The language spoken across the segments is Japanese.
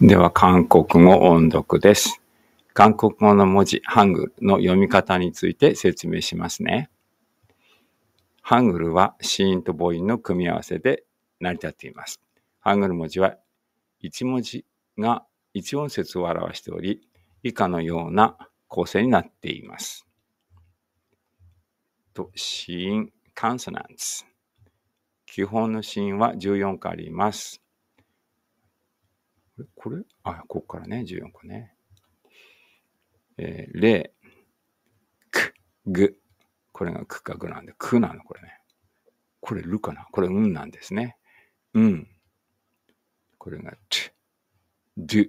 では、韓国語音読です。韓国語の文字、ハングルの読み方について説明しますね。ハングルは子音と母音の組み合わせで成り立っています。ハングル文字は1文字が1音節を表しており、以下のような構成になっています。と、子音、カンソナンス。基本の子音は14個あります。これこれあ、ここからね、14個ね。えー、れ、く、ぐ。これがくかぐなんで、くなの、これね。これ、るかなこれ、うんなんですね。うん。これが、ち、ど。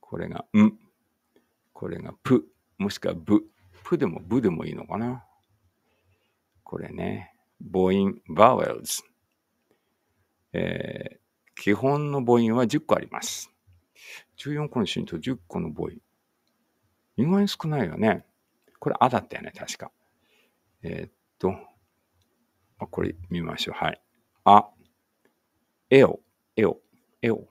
これが、ん。これが、ぷ。もしくは、ぶ。ぷでも、ぶでもいいのかなこれね。母音、vowels。えー、基本の母音は10個あります。14個のシーンと10個の母音。意外に少ないよね。これ、あだったよね、確か。えー、っと、あ、これ見ましょう。はい。あ、えお、えお、えお。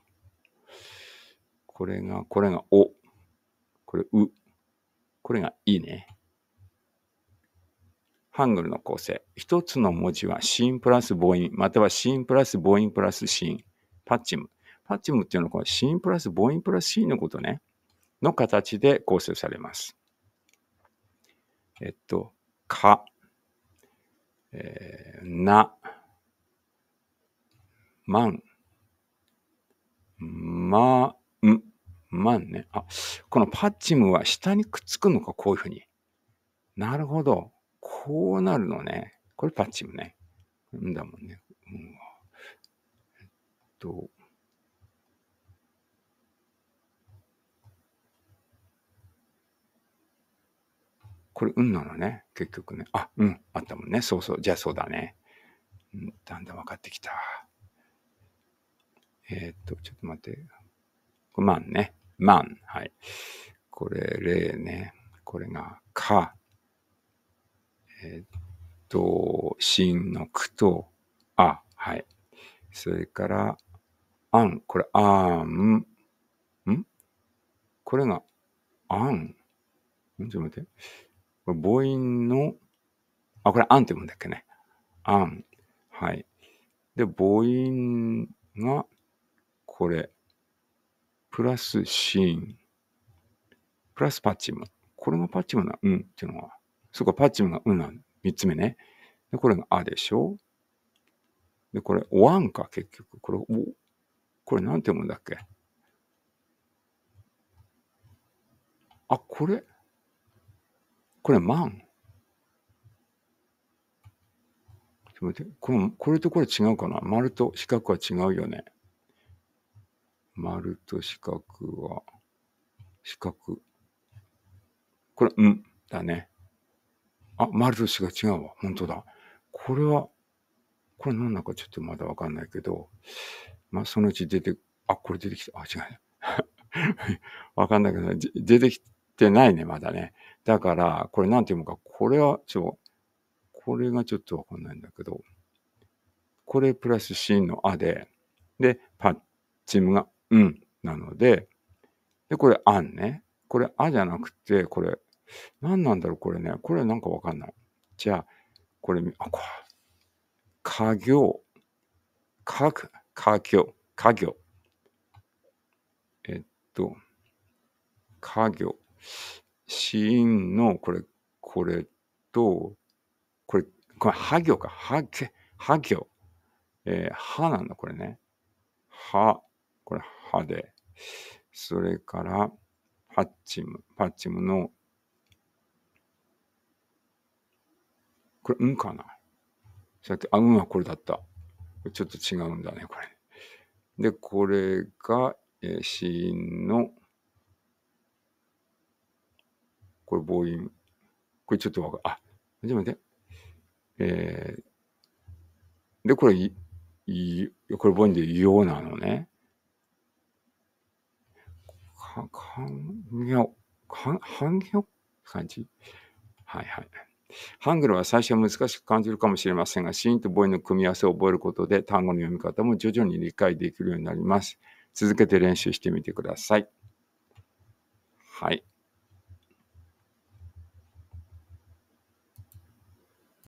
これが、これがお。これ、う。これがいいね。ハングルの構成。一つの文字はシーンプラス母音、またはシーンプラス母音プラスシーン。パッチム。パッチムっていうのはこのンプラス母音プラスシーンのことね、の形で構成されます。えっと、か、えー、な、まん、ま、ん、まんね。あ、このパッチムは下にくっつくのか、こういうふうに。なるほど。こうなるのね。これパッチムね。んだもんね。と、これ、運なのね、結局ね。あ、うん、あったもんね。そうそう、じゃあそうだね。うん、だんだん分かってきた。えー、っと、ちょっと待って。ンね。マン。はい。これ、例ね。これが、か。えー、っと、真の句と、あ。はい。それから、アン、これ、あン、んこれが、あん。ちょっと待って。これ母音の、あ、これ、あんって読むんだっけね。あん。はい。で、母音が、これ、プラスシーン。プラスパッチム。これがパッチムな、うんっていうのは。そうか、パッチムがうんな三つ目ね。で、これがあでしょで、これ、おわんか、結局。これ、お、これなんて読むんだっけあ、これこれ万ちょっと待って、この、これとこれ違うかな丸と四角は違うよね。丸と四角は、四角。これ、うんだね。あ、丸と四角違うわ。本当だ。これは、これなんだかちょっとまだわかんないけど、まあ、そのうち出て、あ、これ出てきた。あ、違う。わかんないけど、出てきてないね、まだね。だから、これなんてうのか、これは、ちょ、これがちょっとわかんないんだけど、これプラスシーンのあで、で、パッチムが、うん、なので、で、これ、あんね。これ、あじゃなくて、これ、何なんだろう、これね。これなんかわかんない。じゃあ、これ、あ、こわ。家業、書く、家業、家業。えっと、家業。死因の、これ、これと、これ、これ、はうか、はけ、はう。えー、はなんだ、これね。は、これ、はで。それから、パッチム、パッチムの、これ、うんかなさっき、あ、うんはこれだった。ちょっと違うんだね、これ。で、これが、えー、死因の、これ母音。これちょっとわかる。あ、待って待って。えー、で、これ、い、い、これ母音でようなのね。か、かんぎょ、かん、はんぎょ感じ。はいはい。ハングルは最初は難しく感じるかもしれませんが、シーンとボイの組み合わせを覚えることで単語の読み方も徐々に理解できるようになります。続けて練習してみてください。はい。